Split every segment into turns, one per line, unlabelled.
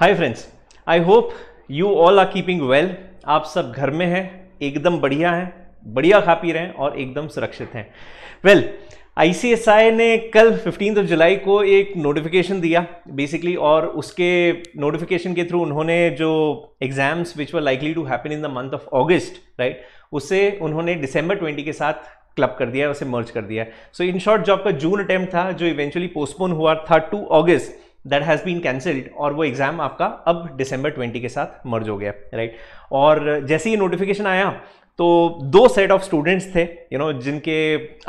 Hi friends I hope you all are keeping well आप सब घर में हैं एकदम बढ़िया हैं बढ़िया खा पी रहे हैं और एकदम सुरक्षित हैं वेल well, आईसीएसआई ने कल फिफ्टीन ऑफ जुलाई को एक नोटिफिकेशन दिया बेसिकली और उसके नोटिफिकेशन के थ्रू उन्होंने जो exams which were likely to happen in the month of August right उससे उन्होंने डिसम्बर ट्वेंटी के साथ क्लब कर दिया है उसे मर्ज कर दिया सो इन शॉर्ट जो आपका जून अटैम्प्ट था जो इवेंचुअली पोस्टपोन हुआ था to August that has been cancelled और वो एग्ज़ाम आपका अब डिसम्बर ट्वेंटी के साथ मर्ज हो गया राइट right? और जैसे ही नोटिफिकेशन आया तो दो सेट ऑफ स्टूडेंट्स थे यू you नो know, जिनके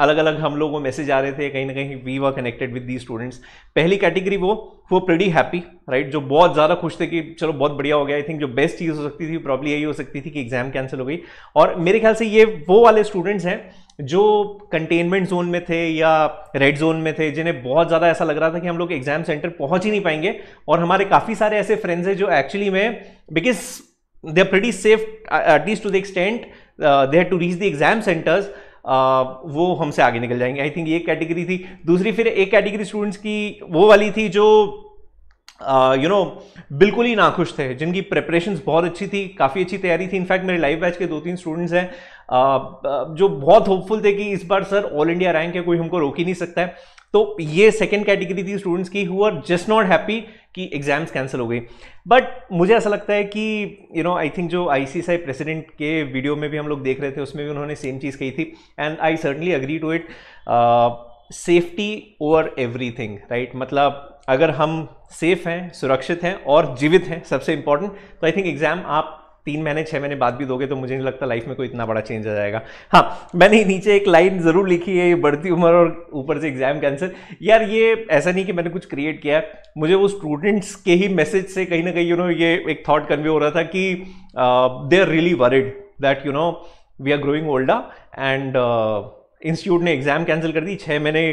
अलग अलग हम लोगों को मैसेज आ रहे थे कहीं ना कहीं we were connected with the students पहली कैटेगरी वो वो प्रेडी हैप्पी राइट जो बहुत ज़्यादा खुश थे कि चलो बहुत बढ़िया हो गया आई थिंक जो बेस्ट चीज़ हो सकती थी प्रॉब्लम यही हो सकती थी कि एग्जाम कैंसिल हो गई और मेरे ख्याल से ये वो वाले स्टूडेंट्स हैं जो कंटेनमेंट जोन में थे या रेड जोन में थे जिन्हें बहुत ज़्यादा ऐसा लग रहा था कि हम लोग एग्जाम सेंटर पहुंच ही नहीं पाएंगे और हमारे काफ़ी सारे ऐसे फ्रेंड्स हैं जो एक्चुअली में because they are pretty safe at least to the extent they have to reach the exam centres वो हमसे आगे निकल जाएंगे आई थिंक ये कैटेगरी थी दूसरी फिर एक कैटेगरी स्टूडेंट्स की वो वाली थी जो you uh, know you know, बिल्कुल ही नाखुश थे जिनकी प्रिपरेशन बहुत अच्छी थी काफ़ी अच्छी तैयारी थी इनफैक्ट मेरे लाइव बैच के दो तीन स्टूडेंट्स हैं जो बहुत होपफुल थे कि इस बार सर ऑल इंडिया रैंक है कोई हमको रोक ही नहीं सकता है तो ये सेकेंड कैटेगरी थी स्टूडेंट्स की who are just not happy कि एग्जाम्स कैंसिल हो गई बट मुझे ऐसा लगता है कि यू नो आई थिंक जो आई प्रेसिडेंट के वीडियो में भी हम लोग देख रहे थे उसमें भी उन्होंने सेम चीज़ कही थी and I certainly agree to it safety over everything right मतलब अगर हम सेफ हैं सुरक्षित हैं और जीवित हैं सबसे इंपॉर्टेंट तो आई थिंक एग्जाम आप तीन महीने छः महीने बाद भी दोगे तो मुझे नहीं लगता लाइफ में कोई इतना बड़ा चेंज आ जाएगा हाँ मैंने नीचे एक लाइन ज़रूर लिखी है ये बढ़ती उम्र और ऊपर से एग्जाम कैंसिल यार ये ऐसा नहीं कि मैंने कुछ क्रिएट किया मुझे वो स्टूडेंट्स के ही मैसेज से कहीं ना कहीं यू नो ये एक थाट कन्वे हो रहा था कि they are really worried that you know we are growing older and institute ने एग्ज़ाम कैंसिल कर दी छः महीने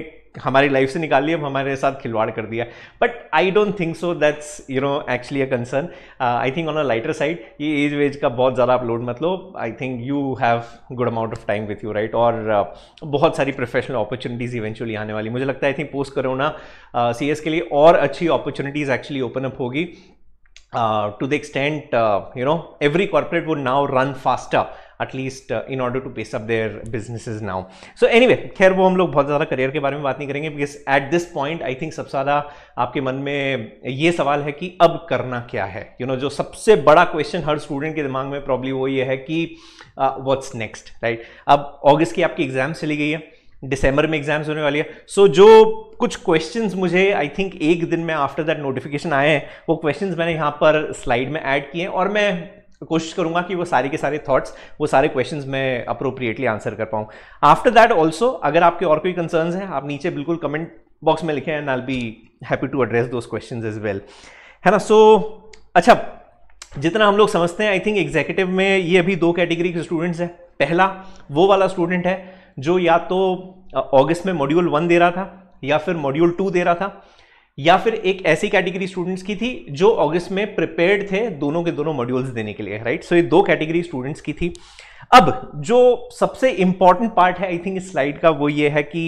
हमारी लाइफ से निकाल लिया अब हमारे साथ खिलवाड़ कर दिया but I don't think so that's you know actually a concern I think on a lighter side ये एज वेज का बहुत ज़्यादा अपलोड मतलब I think you have good amount of time with you right और uh, बहुत सारी प्रोफेशनल अपॉर्चुनिटीज़ इवेंचुअली आने वाली मुझे लगता है I think post corona C के लिए और अच्छी अपॉर्चुनिटीज़ एक्चुअली ओपन अप होगी to the extent you know every corporate would now run faster at least uh, in order to pace up their businesses now so anyway खैर वो हम लोग बहुत ज़्यादा करियर के बारे में बात नहीं करेंगे because at this point I think सबसे ज़्यादा आपके मन में ये सवाल है कि अब करना क्या है you know jo जो सबसे बड़ा क्वेश्चन हर स्टूडेंट के दिमाग में wo वो ये है कि uh, what's नेक्स्ट राइट अब august की आपकी exam चली गई है दिसंबर में एग्जाम्स होने वाली है सो so, जो कुछ क्वेश्चंस मुझे आई थिंक एक दिन में आफ्टर दैट नोटिफिकेशन आए हैं वो क्वेश्चंस मैंने यहाँ पर स्लाइड में ऐड किए हैं और मैं कोशिश करूंगा कि वो सारी के सारे थॉट्स वो सारे क्वेश्चंस मैं अप्रोप्रिएटली आंसर कर पाऊँ आफ्टर दैट ऑल्सो अगर आपके और कोई कंसर्न्स हैं आप नीचे बिल्कुल कमेंट बॉक्स में लिखें and I be happy to address those question is well है ना सो so, अच्छा जितना हम लोग समझते हैं आई थिंक एग्जीक्यूटिव में ये अभी दो कैटेगरी के स्टूडेंट्स हैं पहला वो वाला स्टूडेंट है जो या तो अगस्त में मॉड्यूल वन दे रहा था या फिर मॉड्यूल टू दे रहा था या फिर एक ऐसी कैटेगरी स्टूडेंट्स की थी जो अगस्त में प्रिपेयर्ड थे दोनों के दोनों मॉड्यूल्स देने के लिए राइट सो so, ये दो कैटेगरी स्टूडेंट्स की थी अब जो सबसे इंपॉर्टेंट पार्ट है आई थिंक इस स्लाइड का वो ये है कि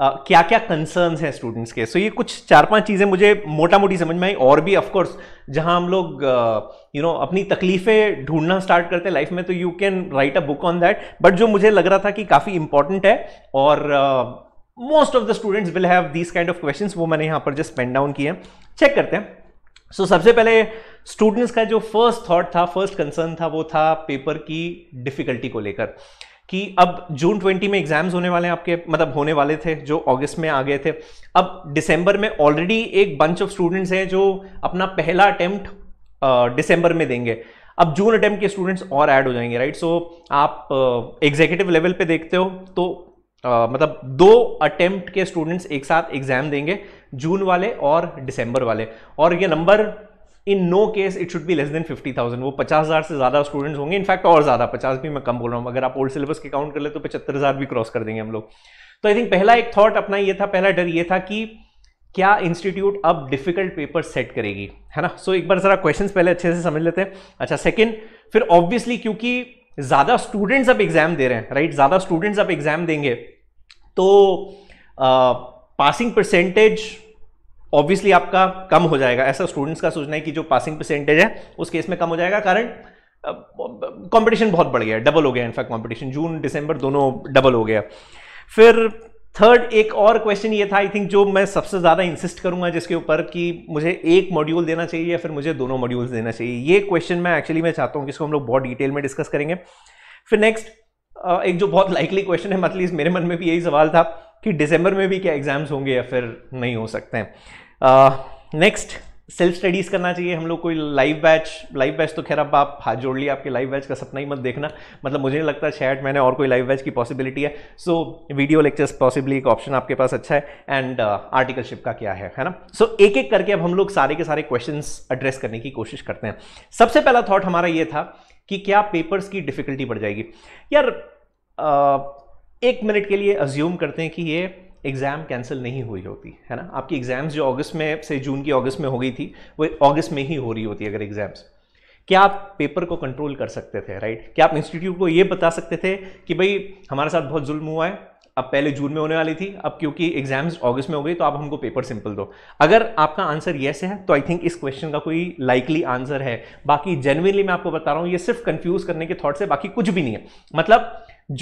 आ, क्या क्या कंसर्न्स हैं स्टूडेंट्स के सो so, ये कुछ चार पांच चीज़ें मुझे मोटा मोटी समझ में आई और भी ऑफकोर्स जहां हम लोग यू नो you know, अपनी तकलीफें ढूंढना स्टार्ट करते हैं लाइफ में तो you can write a book on that but जो मुझे लग रहा था कि काफ़ी इंपॉर्टेंट है और most of the students will have this kind of question वो मैंने यहाँ पर जस्ट पेन डाउन किए चेक करते हैं सो so, सबसे पहले स्टूडेंट्स का जो फर्स्ट थॉट था फर्स्ट कंसर्न था वो था पेपर की डिफिकल्टी को लेकर कि अब जून 20 में एग्जाम्स होने वाले हैं आपके मतलब होने वाले थे जो अगस्त में आ गए थे अब दिसंबर में ऑलरेडी एक बंच ऑफ स्टूडेंट्स हैं जो अपना पहला अटेम्प्ट दिसंबर में देंगे अब जून अटेम्प्ट के स्टूडेंट्स और ऐड हो जाएंगे राइट सो so, आप एग्जीक्यूटिव लेवल पे देखते हो तो आ, मतलब दो अटेम्प्ट के स्टूडेंट्स एक साथ एग्जाम देंगे जून वाले और दिसंबर वाले और ये number in no case it should be less than fifty thousand वो पचास हज़ार से ज़्यादा स्टूडेंट्स होंगे इनफैक्ट और ज़्यादा पचास भी मैं कम बोल रहा हूँ अगर आप ओल्ड सिलेबस के काउंट कर ले तो पचहत्तर हज़ार भी क्रॉस कर देंगे हम लोग तो आई थिंक पहला एक थॉट अपना ये था पहला डर ये था कि क्या इंस्टीट्यूट अब डिफिकल्ट पेपर सेट करेगी है ना सो so, एक बार ज़रा क्वेश्चन पहले अच्छे से समझ लेते हैं अच्छा सेकेंड फिर ऑब्वियसली क्योंकि ज़्यादा स्टूडेंट्स अब एग्ज़ाम दे रहे हैं राइट ज़्यादा स्टूडेंट्स अब एग्ज़ाम देंगे तो पासिंग परसेंटेज ऑब्वियसली आपका कम हो जाएगा ऐसा स्टूडेंट्स का सोचना है कि जो पासिंग परसेंटेज है उस केस में कम हो जाएगा कारण कंपटीशन बहुत बढ़ गया डबल हो गया इनफैक्ट कंपटीशन जून दिसंबर दोनों डबल हो गया फिर थर्ड एक और क्वेश्चन ये था आई थिंक जो मैं सबसे ज़्यादा इंसिस्ट करूंगा जिसके ऊपर कि मुझे एक मॉड्यूल देना चाहिए या फिर मुझे दोनों मॉड्यूल्स देना चाहिए ये क्वेश्चन मैं एक्चुअली मैं चाहता हूँ कि इसको हम लोग बहुत डिटेल में डिस्कस करेंगे फिर नेक्स्ट एक जो बहुत लाइकली क्वेश्चन है मतलब मेरे मन में भी यही सवाल था कि डिसम्बर में भी क्या एग्जाम्स होंगे या फिर नहीं हो सकते हैं नेक्स्ट uh, सेल्फ स्टडीज़ करना चाहिए हम लोग कोई लाइव बैच लाइव बैच तो खैर अब आप हाथ जोड़ लिए आपके लाइव बैच का सपना ही मत देखना मतलब मुझे नहीं लगता शायद मैंने और कोई लाइव बैच की पॉसिबिलिटी है सो वीडियो लेक्चर्स पॉसिबली एक ऑप्शन आपके पास अच्छा है एंड आर्टिकलशिप uh, का क्या है है ना सो so, एक एक करके अब हम लोग सारे के सारे क्वेश्चन एड्रेस करने की कोशिश करते हैं सबसे पहला थाट हमारा ये था कि क्या पेपर्स की डिफ़िकल्टी बढ़ जाएगी यार uh, एक मिनट के लिए अज्यूम करते हैं कि ये एग्ज़ाम कैंसिल नहीं हुई होती है ना आपकी एग्ज़ाम्स जो अगस्त में से जून की अगस्त में हो गई थी वो अगस्त में ही हो रही होती अगर एग्ज़ाम्स क्या आप पेपर को कंट्रोल कर सकते थे राइट क्या आप इंस्टीट्यूट को ये बता सकते थे कि भाई हमारे साथ बहुत जुल्म हुआ है अब पहले जून में होने वाली थी अब क्योंकि एग्जाम्स अगस्त में हो गई तो आप हमको पेपर सिंपल दो अगर आपका आंसर येस है तो आई थिंक इस क्वेश्चन का कोई लाइकली आंसर है बाकी जेनविनली मैं आपको बता रहा हूँ ये सिर्फ कन्फ्यूज करने के थॉट से बाकी कुछ भी नहीं है मतलब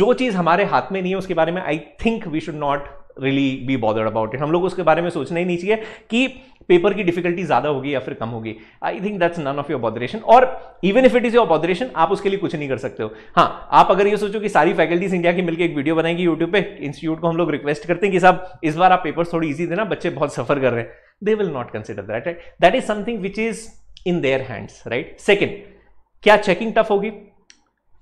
जो चीज़ हमारे हाथ में नहीं है उसके बारे में I think we should not really be bothered about it हम लोग उसके बारे में सोचना ही नहीं चाहिए कि पेपर की डिफिकल्टी ज़्यादा होगी या फिर कम होगी I think that's none of your botheration और even if it is your botheration आप उसके लिए कुछ नहीं कर सकते हो हाँ आप अगर ये सोचो कि सारी फैकल्टीज इंडिया की मिलकर एक वीडियो बनाएंगी यूट्यूब पे इंस्टीट्यूट को हम लोग रिक्वेस्ट करते हैं कि साहब इस बार आप पेपर थोड़ी ईजी देना बच्चे बहुत सफर कर रहे हैं they will not consider that right that is something which is in their hands right second क्या चेकिंग टफ होगी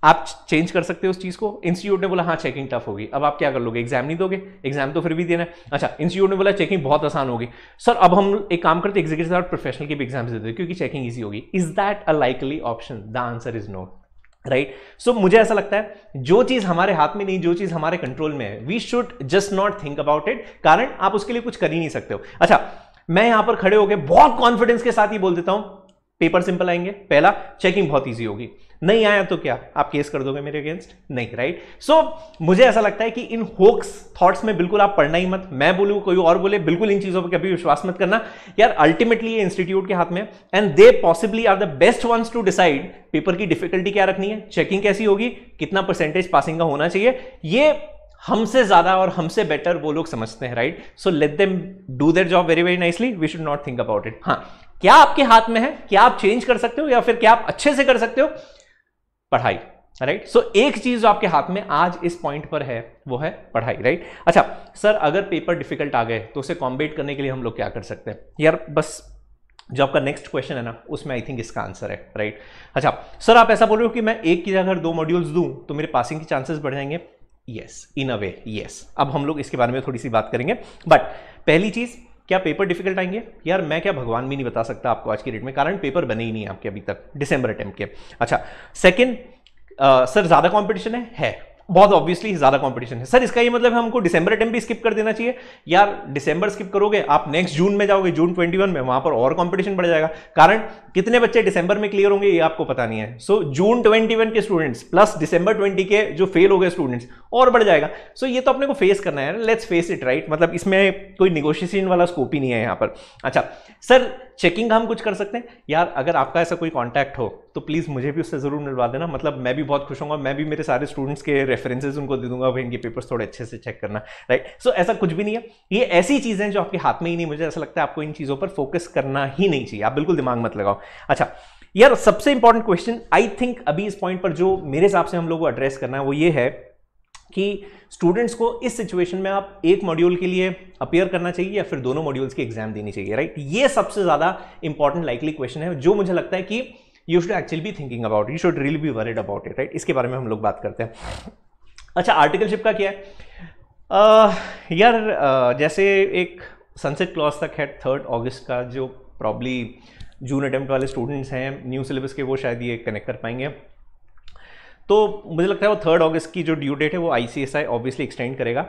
आप चेंज कर सकते हो उस चीज को इंस्टीट्यूट ने बोला हाँ चेकिंग टफ होगी अब आप क्या कर लोगे एग्जाम नहीं दोगे एग्जाम तो फिर भी देना है अच्छा इंस्टीट्यूट ने बोला चेकिंग बहुत आसान होगी सर अब हम एक काम करते एग्जीक्यूटिव और प्रोफेशनल की भी एग्जाम्स देते हैं क्योंकि चेकिंग ईजी होगी is that a likely option the answer is no right so मुझे ऐसा लगता है जो चीज हमारे हाथ में नहीं जो चीज हमारे कंट्रोल में है we should just not think about it कारण आप उसके लिए कुछ कर ही नहीं सकते हो अच्छा मैं यहां पर खड़े होकर बहुत कॉन्फिडेंस के साथ ही बोल देता हूं पेपर सिंपल आएंगे पहला चेकिंग बहुत ईजी होगी नहीं आया तो क्या आप केस कर दोगे मेरे अगेंस्ट नहीं राइट सो so, मुझे ऐसा लगता है कि इन होक्स थॉट्स में बिल्कुल आप पढ़ना ही मत मैं बोलूं कोई और बोले बिल्कुल इन चीज़ों पर कभी विश्वास मत करना यार अल्टीमेटली ये इंस्टीट्यूट के हाथ में and they possibly are the best ones to decide paper की डिफिकल्टी क्या रखनी है चेकिंग कैसी होगी कितना परसेंटेज पासिंग का होना चाहिए ये हमसे ज्यादा और हमसे बेटर वो लोग समझते हैं right so let them do their job very very nicely we should not think about it हाँ क्या आपके हाथ में है क्या आप चेंज कर सकते हो या फिर क्या आप अच्छे से कर सकते हो पढ़ाई राइट right? सो so, एक चीज जो आपके हाथ में आज इस पॉइंट पर है वो है पढ़ाई राइट right? अच्छा सर अगर पेपर डिफिकल्ट आ गए तो उसे कॉम्बेट करने के लिए हम लोग क्या कर सकते हैं यार बस जो आपका नेक्स्ट क्वेश्चन है ना उसमें आई थिंक इसका आंसर है राइट right? अच्छा सर आप ऐसा बोल रहे हो कि मैं एक की जगह दो मॉड्यूल्स दूं तो मेरे पासिंग के चांसेस बढ़ जाएंगे yes in a way yes अब हम लोग इसके बारे में थोड़ी सी बात करेंगे बट पहली चीज़ क्या पेपर डिफिकल्ट आएंगे यार मैं क्या भगवान भी नहीं बता सकता आपको आज की डेट में कारण पेपर बने ही नहीं है आपके अभी तक डिसंबर अटैम्प्ट के अच्छा सेकंड सर ज़्यादा कंपटीशन है है बहुत ऑब्वियसली ज्यादा कंपटीशन है सर इसका ये मतलब है हमको दिसंबर अटेम्प भी स्किप कर देना चाहिए यार दिसंबर स्किप करोगे आप नेक्स्ट जून में जाओगे जून 21 में वहां पर और कंपटीशन बढ़ जाएगा कारण कितने बच्चे दिसंबर में क्लियर होंगे ये आपको पता नहीं है सो जून 21 के स्टूडेंट्स प्लस दिसंबर 20 के जो फेल हो गए स्टूडेंट्स और बढ़ जाएगा सो so, ये तो अपने को फेस करना है लेट्स फेस इट राइट मतलब इसमें कोई निगोशिएशन वाला स्कोप ही नहीं है यहाँ पर अच्छा सर चेकिंग हम कुछ कर सकते हैं यार अगर आपका ऐसा कोई कॉन्टैक्ट हो तो प्लीज़ मुझे भी उससे ज़रूर मिलवा देना मतलब मैं भी बहुत खुश हूँ मैं भी मेरे सारे स्टूडेंट्स के रेफरेंसेज उनको दे दूंगा भाई इनके पेपर्स थोड़े अच्छे से चेक करना राइट सो so, ऐसा कुछ भी नहीं है ये ऐसी चीज़ें जो आपके हाथ में ही नहीं मुझे ऐसा लगता है आपको इन चीज़ों पर फोकस करना ही नहीं चाहिए आप बिल्कुल दिमाग मत लगाओ अच्छा यार सबसे इंपॉर्टेंट क्वेश्चन आई थिंक अभी इस पॉइंट पर जो मेरे हिसाब से हम लोग को एड्रेस करना है वो ये है कि स्टूडेंट्स को इस सिचुएशन में आप एक मॉड्यूल के लिए अपेयर करना चाहिए या फिर दोनों मॉड्यूल्स की एग्जाम देनी चाहिए राइट ये सबसे ज़्यादा इंपॉर्टेंट लाइकली क्वेश्चन है जो मुझे लगता है कि you should actually be thinking about you should really be worried about it right इसके बारे में हम लोग बात करते हैं अच्छा आर्टिकलशिप का क्या है uh, यार uh, जैसे एक सनसेट क्लॉज तक है थर्ड ऑगस्ट का जो प्रॉब्ली जून अटैम्प्ट वाले स्टूडेंट्स हैं न्यू सिलेबस के वो शायद ये कनेक्ट कर पाएंगे तो मुझे लगता है वो थर्ड ऑगस्ट की जो ड्यू डेट है वो I C S I obviously extend करेगा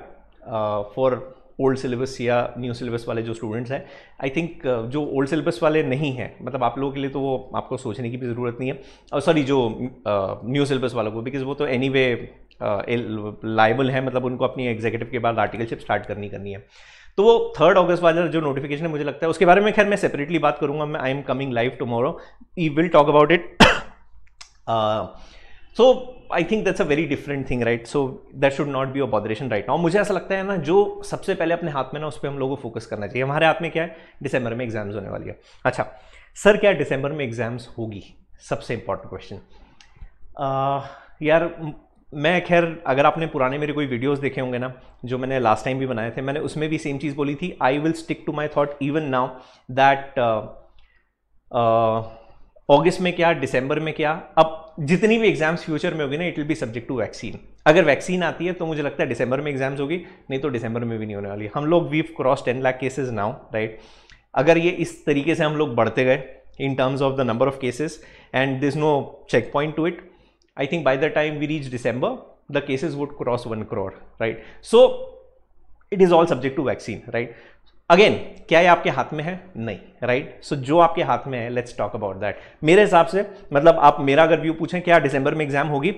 फॉर ओल्ड सिलेबस या न्यू सिलेबस वाले जो स्टूडेंट्स हैं आई थिंक uh, जो ओल्ड सिलेबस वाले नहीं हैं मतलब आप लोगों के लिए तो वो आपको सोचने की भी ज़रूरत नहीं है और सॉरी जो न्यू uh, सिलेबस वालों को बिकॉज वो तो एनी वे लाइबल है मतलब उनको अपनी एग्जीक्यूटिव के बाद आर्टिकलशिप स्टार्ट करनी करनी है तो वो थर्ड ऑगस्ट वाला जो नोटिफिकेशन है मुझे लगता है उसके बारे में खैर मैं सेपरेटली बात करूंगा मैं I am coming live tomorrow we will talk about it so I think that's a very different thing right so that should not be a botheration right now मुझे ऐसा लगता है ना जो सबसे पहले अपने हाथ में ना उस पर हम लोगों को फोकस करना चाहिए हमारे हाथ में क्या है डिसंबर में एग्जाम्स होने वाली है अच्छा सर क्या डिसंबर में एग्जाम्स होगी सबसे इंपॉर्टेंट क्वेश्चन यार मैं खैर अगर आपने पुराने मेरे कोई वीडियोस देखे होंगे ना जो मैंने लास्ट टाइम भी बनाए थे मैंने उसमें भी सेम चीज़ बोली थी I will stick to my thought even now that अगस्त में क्या दिसंबर में क्या अब जितनी भी एग्जाम्स फ्यूचर में होगी ना it will be subject to vaccine अगर वैक्सीन आती है तो मुझे लगता है डिसंबर में एग्जाम्स होगी नहीं तो डिसंबर में भी नहीं होने वाली हम लोग we cross ten lakh cases now right अगर ये इस तरीके से हम लोग बढ़ते गए in terms of the number of cases and this no checkpoint to it I think by the time we reach December the cases would cross one crore right so it is all subject to vaccine right again क्या ये आपके हाथ में है नहीं right so so, जो आपके हाथ में है लेट्स टॉक अबाउट दैट मेरे हिसाब से मतलब आप मेरा अगर व्यू पूछें क्या डिसंबर में एग्जाम होगी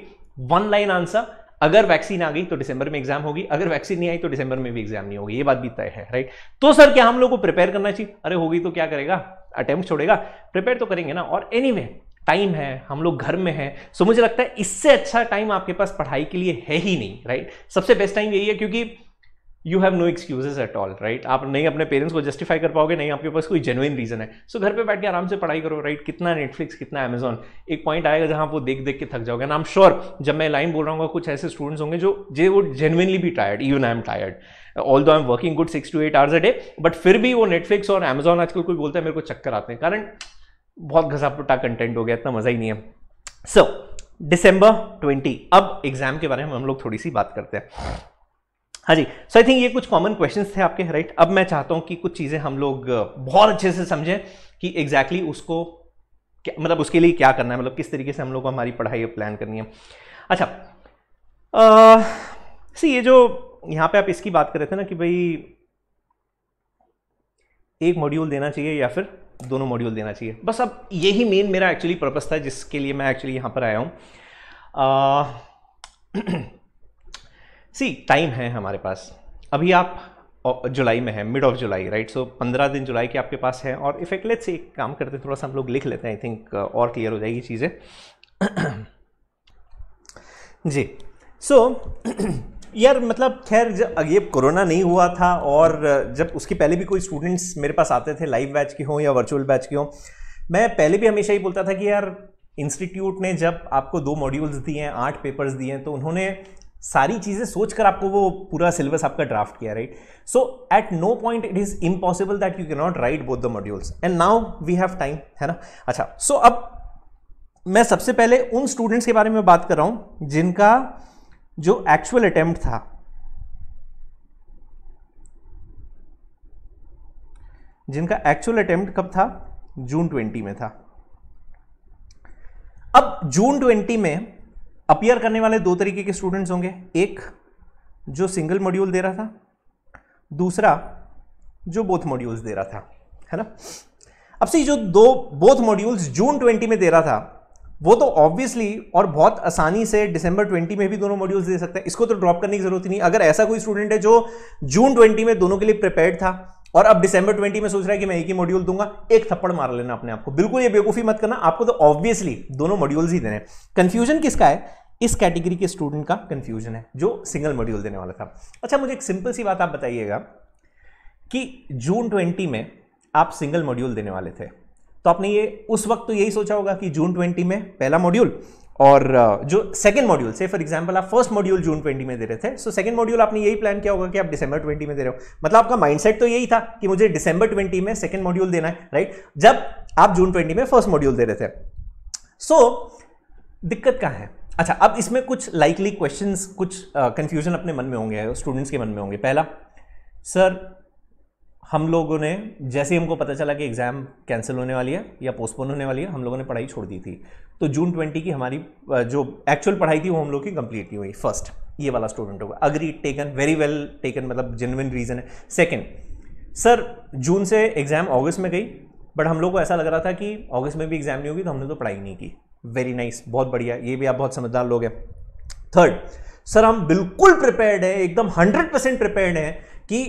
वन लाइन आंसर अगर वैक्सीन आ गई तो दिसंबर में एग्जाम होगी अगर वैक्सीन नहीं आई तो दिसंबर में भी एग्जाम नहीं होगी ये बात भी तय है राइट तो सर क्या हम लोग को प्रिपेयर करना चाहिए अरे होगी तो क्या करेगा अटेम्प्ट छोड़ेगा प्रिपेयर तो करेंगे ना और एनी anyway, टाइम है हम लोग घर में हैं सो मुझे लगता है इससे अच्छा टाइम आपके पास पढ़ाई के लिए है ही नहीं राइट सबसे बेस्ट टाइम यही है क्योंकि you have no excuses at all right आप नहीं अपने पेरेंट्स को जस्टिफाई कर पाओगे नहीं आपके पास कोई जेनुइन रीजन है सो so, घर पे बैठ के आराम से पढ़ाई करो राइट right? कितना नेटफ्लिक्स कितना अमेजॉन एक पॉइंट आएगा जहां वो देख देख के थक जाओगे एंड आम श्योर जब मैं लाइन बोल रहा हूँ कुछ ऐसे स्टूडेंट्स होंगे जो जे वो जेनुइनली भी tired even I am tired although I am working good six to eight hours a day but फिर भी वो नेटफ्लिक्स और अमेजॉन आजकल कोई बोलता है मेरे को चक्कर आते हैं कारण बहुत घसापुटा कंटेंट हो गया इतना मज़ा ही नहीं है सो so, ट्वेंटी अब एग्जाम के बारे में हम लोग थोड़ी सी बात करते हैं हाँ जी सो आई थिंक ये कुछ कॉमन क्वेश्चंस थे आपके राइट अब मैं चाहता हूँ कि कुछ चीज़ें हम लोग बहुत अच्छे से समझें कि एग्जैक्टली exactly उसको क्या मतलब उसके लिए क्या करना है मतलब किस तरीके से हम लोग को हमारी पढ़ाई प्लान करनी है अच्छा सी ये जो यहाँ पे आप इसकी बात कर रहे थे ना कि भाई एक मॉड्यूल देना चाहिए या फिर दोनों मॉड्यूल देना चाहिए बस अब यही मेन मेरा एक्चुअली पर्पस था जिसके लिए मैं एक्चुअली यहाँ पर आया हूँ सी टाइम है हमारे पास अभी आप जुलाई में है mid of July right so पंद्रह दिन जुलाई के आपके पास है और इफेक्ट लेट्स एक काम करते हैं थोड़ा सा हम लोग लिख लेते हैं आई थिंक और क्लियर हो जाएगी चीज़ें जी सो so, यार मतलब खैर जब ये कोरोना नहीं हुआ था और जब उसके पहले भी कोई स्टूडेंट्स मेरे पास आते थे लाइव बैच के हों या वर्चुअल बैच के हों मैं पहले भी हमेशा ही बोलता था कि यार इंस्टीट्यूट ने जब आपको दो मॉड्यूल्स दिए हैं आठ पेपर्स दिए हैं तो उन्होंने सारी चीज़ें सोचकर आपको वो पूरा सिलेबस आपका ड्राफ्ट किया right so at no point it is impossible that you can not write both the modules and now we have time है ना अच्छा सो so अब मैं सबसे पहले उन स्टूडेंट्स के बारे में बात कर रहा हूं जिनका जो एक्चुअल अटेम्प्ट था जिनका एक्चुअल अटेम्प्ट कब था जून 20 में था अब जून 20 में अपियर करने वाले दो तरीके के स्टूडेंट्स होंगे एक जो सिंगल मॉड्यूल दे रहा था दूसरा जो बोथ मॉड्यूल्स दे रहा था है ना अब से जो दो बोथ मॉड्यूल्स जून 20 में दे रहा था वो तो ऑब्वियसली और बहुत आसानी से दिसंबर 20 में भी दोनों मॉड्यूल्स दे सकते हैं इसको तो ड्रॉप करने की जरूरत ही नहीं अगर ऐसा कोई स्टूडेंट है जो जून 20 में दोनों के लिए प्रिपेयर था और अब दिसंबर 20 में सोच रहा है कि मैं एक ही मॉड्यूल दूंगा एक थप्पड़ मार लेना अपने आपको बिल्कुल ये बेवकूफी मत करना आपको तो ऑब्वियसली दोनों मॉड्यूल्स ही देने कंफ्यूजन किसका है इस कैटेगरी के स्टूडेंट का कंफ्यूजन है जो सिंगल मॉड्यूल देने वाला था अच्छा मुझे एक सिंपल सी बात आप बताइएगा कि जून ट्वेंटी में आप सिंगल मॉड्यूल देने वाले थे तो आपने ये उस वक्त तो यही सोचा होगा कि जून ट्वेंटी में पहला मॉड्यूल और जो सेकंड मॉड्यूल से फॉर एग्जांपल आप फर्स्ट मॉड्यूल जून 20 में दे रहे थे सो सेकंड मॉड्यूल आपने यही प्लान किया होगा कि आप दिसंबर 20 में दे रहे हो मतलब आपका माइंडसेट तो यही था कि मुझे दिसंबर 20 में सेकंड मॉड्यूल देना है राइट जब आप जून 20 में फर्स्ट मॉड्यूल दे रहे थे सो so, दिक्कत कहाँ है अच्छा अब इसमें कुछ लाइकली क्वेश्चन कुछ कन्फ्यूजन अपने मन में होंगे स्टूडेंट्स के मन में होंगे पहला सर हम लोगों ने जैसे हमको पता चला कि एग्ज़ाम कैंसिल होने वाली है या पोस्टपोन होने वाली है हम लोगों ने पढ़ाई छोड़ दी थी तो जून 20 की हमारी जो एक्चुअल पढ़ाई थी वो हम लोग की कंप्लीट नहीं हुई फर्स्ट ये वाला स्टूडेंट होगा agree taken very well taken मतलब जेनविन रीज़न है सेकेंड सर जून से एग्ज़ाम अगस्त में गई बट हम लोग को ऐसा लग रहा था कि अगस्त में भी एग्ज़ाम नहीं होगी तो हमने तो पढ़ाई नहीं की वेरी नाइस nice, बहुत बढ़िया ये भी आप बहुत समझदार लोग हैं थर्ड सर हम बिल्कुल प्रिपेयर्ड है एकदम हंड्रेड परसेंट प्रिपेयर्ड है कि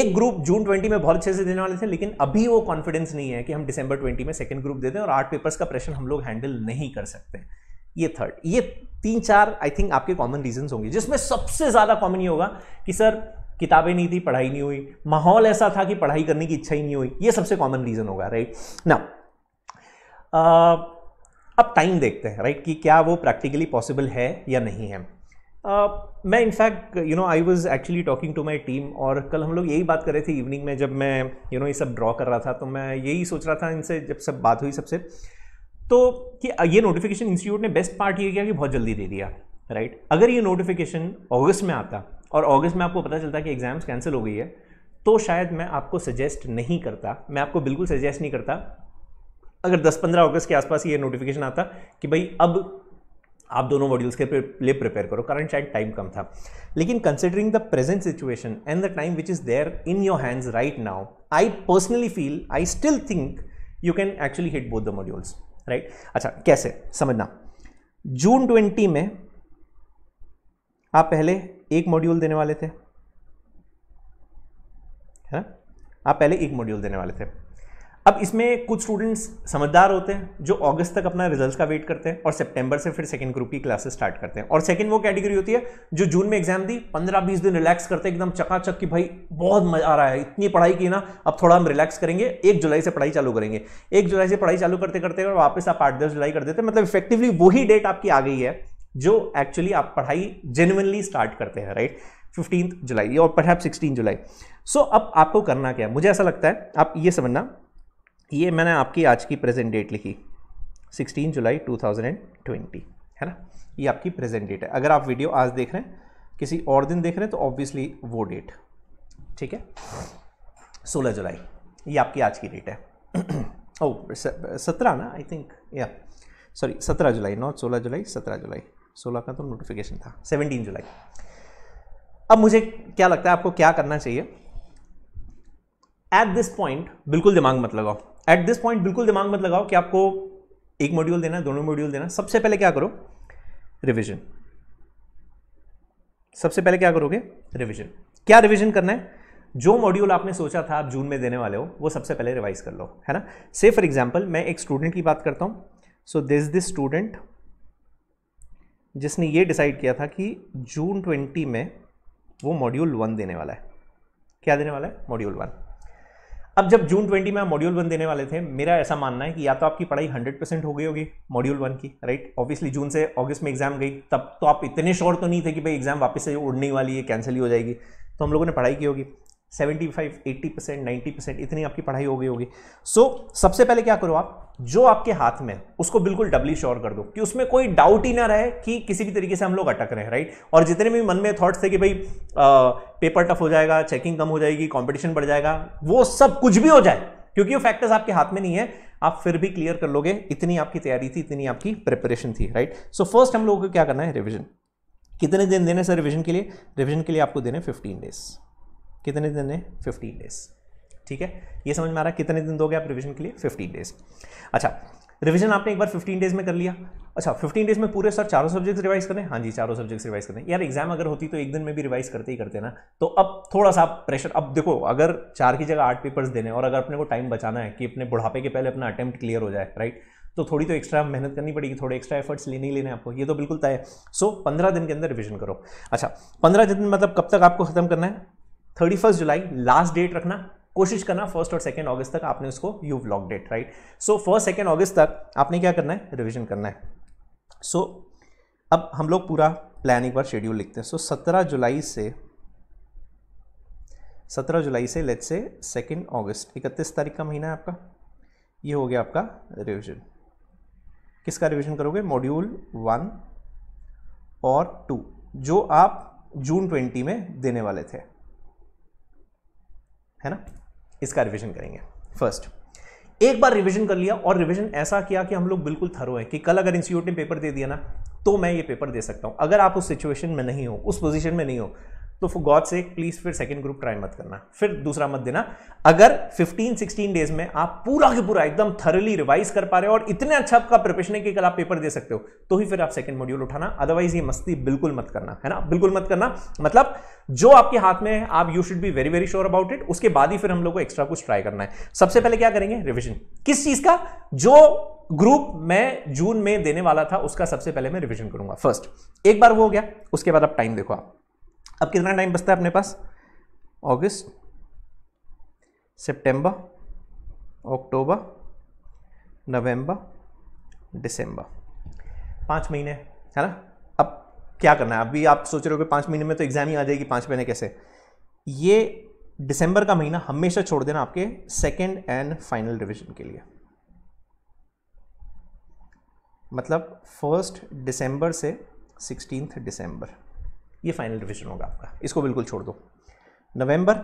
एक ग्रुप जून ट्वेंटी में बहुत अच्छे से देने वाले थे लेकिन अभी वो कॉन्फिडेंस नहीं है कि हम दिसंबर ट्वेंटी में सेकंड ग्रुप दे दें और आठ पेपर्स का प्रेशर हम लोग हैंडल नहीं कर सकते ये थर्ड ये तीन चार आई थिंक आपके कॉमन रीजन होंगे जिसमें सबसे ज़्यादा कॉमन ये होगा कि सर किताबें नहीं थी पढ़ाई नहीं हुई माहौल ऐसा था कि पढ़ाई करने की इच्छा ही नहीं हुई ये सबसे कॉमन रीज़न होगा राइट ना अब टाइम देखते हैं राइट कि क्या वो प्रैक्टिकली पॉसिबल है या नहीं है Uh, मैं in fact you know I was actually talking to my team और कल हम लोग यही बात कर रहे थे इवनिंग में जब मैं यू you नो know, ये सब ड्रॉ कर रहा था तो मैं यही सोच रहा था इनसे जब सब बात हुई सबसे तो कि ये नोटिफिकेशन इंस्टीट्यूट ने बेस्ट पार्ट ये किया कि बहुत जल्दी दे दिया राइट right? अगर ये नोटिफिकेशन अगस्त में आता और अगस्त में आपको पता चलता कि एग्ज़ाम्स कैंसिल हो गई है तो शायद मैं आपको सजेस्ट नहीं करता मैं आपको बिल्कुल सजेस्ट नहीं करता अगर 10-15 अगस्त के आसपास ये नोटिफिकेशन आता कि भाई अब आप दोनों मॉड्यूल्स के लिए प्रिपेयर करो कारण शायद टाइम कम था लेकिन considering the present situation and the time which is there in your hands right now I personally feel I still think you can actually hit both the modules right अच्छा कैसे समझना June twenty में आप पहले एक module देने वाले थे है ना आप पहले एक मॉड्यूल देने वाले थे अब इसमें कुछ स्टूडेंट्स समझदार होते हैं जो अगस्त तक अपना रिजल्ट्स का वेट करते हैं और सितंबर से फिर सेकंड ग्रुप की क्लासेस स्टार्ट करते हैं और सेकंड वो कैटेगरी होती है जो जून में एग्जाम दी 15-20 दिन रिलैक्स करते हैं एकदम चकाचक कि भाई बहुत मजा आ रहा है इतनी पढ़ाई की ना अब थोड़ा हम रिलैक्स करेंगे एक जुलाई से पढ़ाई चालू करेंगे एक जुलाई से पढ़ाई चालू करते करते और वापस आप आठ दस जुलाई कर देते मतलब इफेक्टिवली वही डेट आपकी आ गई है जो एक्चुअली आप पढ़ाई जेनुअनली स्टार्ट करते हैं राइट फिफ्टींथ जुलाई और पर सिक्सटीन जुलाई सो अब आपको करना क्या है मुझे ऐसा लगता है आप ये समझना ये मैंने आपकी आज की प्रेजेंट डेट लिखी 16 जुलाई 2020 है ना ये आपकी प्रेजेंट डेट है अगर आप वीडियो आज देख रहे हैं किसी और दिन देख रहे हैं तो ऑब्वियसली वो डेट ठीक है 16 जुलाई ये आपकी आज की डेट है ओ oh, सत्रह ना आई थिंक या सॉरी सत्रह जुलाई नॉट सोलह जुलाई सत्रह जुलाई सोलह का तो नोटिफिकेशन था सेवनटीन जुलाई अब मुझे क्या लगता है आपको क्या करना चाहिए एट दिस पॉइंट बिल्कुल दिमाग मत लगाओ एट दिस पॉइंट बिल्कुल दिमाग मत लगाओ कि आपको एक मॉड्यूल देना है दोनों मॉड्यूल देना सबसे पहले क्या करो रिविजन सबसे पहले क्या करोगे रिविजन क्या रिविजन करना है जो मॉड्यूल आपने सोचा था आप जून में देने वाले हो वो सबसे पहले रिवाइज कर लो है ना से फॉर एग्जाम्पल मैं एक स्टूडेंट की बात करता हूँ सो दिस दिस स्टूडेंट जिसने ये डिसाइड किया था कि जून ट्वेंटी में वो मॉड्यूल वन देने वाला है क्या देने वाला है मॉड्यूल वन अब जब जून 20 में मॉड्यूल वन देने वाले थे मेरा ऐसा मानना है कि या तो आपकी पढ़ाई हंड्रेड परसेंट हो गई होगी मॉड्यूल वन की राइट ऑब्वियसली जून से अगस्त में एग्जाम गई तब तो आप इतने श्योर तो नहीं थे कि भाई एग्जाम वापस से उड़ने वाली है कैंसिल ही हो जाएगी तो हम लोगों ने पढ़ाई की होगी seventy five eighty percent ninety percent इतनी आपकी पढ़ाई हो गई होगी सो so, सबसे पहले क्या करो आप जो आपके हाथ में उसको बिल्कुल डबली श्योर कर दो कि उसमें कोई डाउट ही ना रहे कि किसी भी तरीके से हम लोग अटक रहे हैं राइट और जितने भी मन में थॉट्स थे कि भाई आ, पेपर टफ हो जाएगा चेकिंग कम हो जाएगी कॉम्पिटिशन बढ़ जाएगा वो सब कुछ भी हो जाए क्योंकि वो फैक्टर्स आपके हाथ में नहीं है आप फिर भी क्लियर कर लोगे इतनी आपकी तैयारी थी इतनी आपकी प्रिपरेशन थी राइट सो फर्स्ट हम लोगों को क्या करना है रिविजन कितने दिन देने सर रिविजन के लिए रिविजन के लिए आपको देने फिफ्टीन डेज़ कितने दिन है फिफ्टीन डेज ठीक है ये समझ में आ रहा है कितने दिन दोगे आप रिविजन के लिए फिफ्टीन डेज अच्छा रिविजन आपने एक बार फिफ्टीन डेज में कर लिया अच्छा फिफ्टीन डेज में पूरे सर चारों सब्जेक्ट्स रिवाइज करें हाँ जी चारों सब्जेक्ट्स रिवाइज करें यार एग्जाम अगर होती तो एक दिन में भी रिवाइज करते ही करते ना तो अब थोड़ा सा प्रेशर अब देखो अगर चार की जगह आठ पेपर्स देने और अगर अपने को टाइम बचाना है कि अपने बुढ़ापे के पहले अपना अटैम्प्ट क्लियर हो जाए राइट तो थोड़ी तो एक्स्ट्रा मेहनत करनी पड़ेगी थोड़े एक्स्ट्रा एफर्ट्स लेने ही लेने आपको ये तो बिल्कुल तय है सो पंद्रह दिन के अंदर रिविजन करो अच्छा पंद्रह दिन मतलब कब तक आपको खत्म करना है thirty first July last date रखना कोशिश करना फर्स्ट और सेकेंड अगस्त तक आपने उसको you block date right so first second अगस्त तक आपने क्या करना है रिविजन करना है सो so, अब हम लोग पूरा प्लान एक बार शेड्यूल लिखते हैं सो सत्रह जुलाई से सत्रह जुलाई से लेट से सेकेंड ऑगस्ट इकतीस तारीख का महीना है आपका ये हो गया आपका रिविजन किसका रिविजन करोगे मॉड्यूल वन और टू जो आप जून ट्वेंटी में देने वाले थे है ना इसका रिविजन करेंगे फर्स्ट एक बार रिविजन कर लिया और रिविजन ऐसा किया कि हम लोग बिल्कुल थरो हैं कि कल अगर इंस्टीट्यूट ने पेपर दे दिया ना तो मैं ये पेपर दे सकता हूँ अगर आप उस सिचुएशन में नहीं हो उस पोजीशन में नहीं हो तो फॉर गॉड से प्लीज फिर सेकेंड ग्रुप ट्राई मत करना फिर दूसरा मत देना अगर 15 16 डेज में आप पूरा के पूरा एकदम थरली रिवाइज कर पा रहे हो और इतने अच्छा आपका प्रिपरेशन है कि कल आप पेपर दे सकते हो तो ही फिर आप सेकंड मॉड्यूल उठाना अदरवाइज ये मस्ती बिल्कुल मत करना है ना बिल्कुल मत करना मतलब जो आपके हाथ में है आप you should be very very sure about it उसके बाद ही फिर हम लोग को एक्स्ट्रा कुछ ट्राई करना है सबसे पहले क्या करेंगे रिविजन किस चीज का जो ग्रुप मैं जून में देने वाला था उसका सबसे पहले मैं रिविजन करूंगा फर्स्ट एक बार वो हो गया उसके बाद आप टाइम देखो आप अब कितना टाइम बचता है अपने पास अगस्त सितंबर, अक्टूबर नवंबर दिसंबर पाँच महीने है ना अब क्या करना है अभी आप सोच रहे हो कि पाँच महीने में तो एग्ज़ाम ही आ जाएगी पाँच महीने कैसे ये दिसंबर का महीना हमेशा छोड़ देना आपके सेकेंड एंड फाइनल रिवीजन के लिए मतलब फर्स्ट दिसंबर से सिक्सटीन दिसंबर ये फाइनल रिविजन होगा आपका इसको बिल्कुल छोड़ दो नवंबर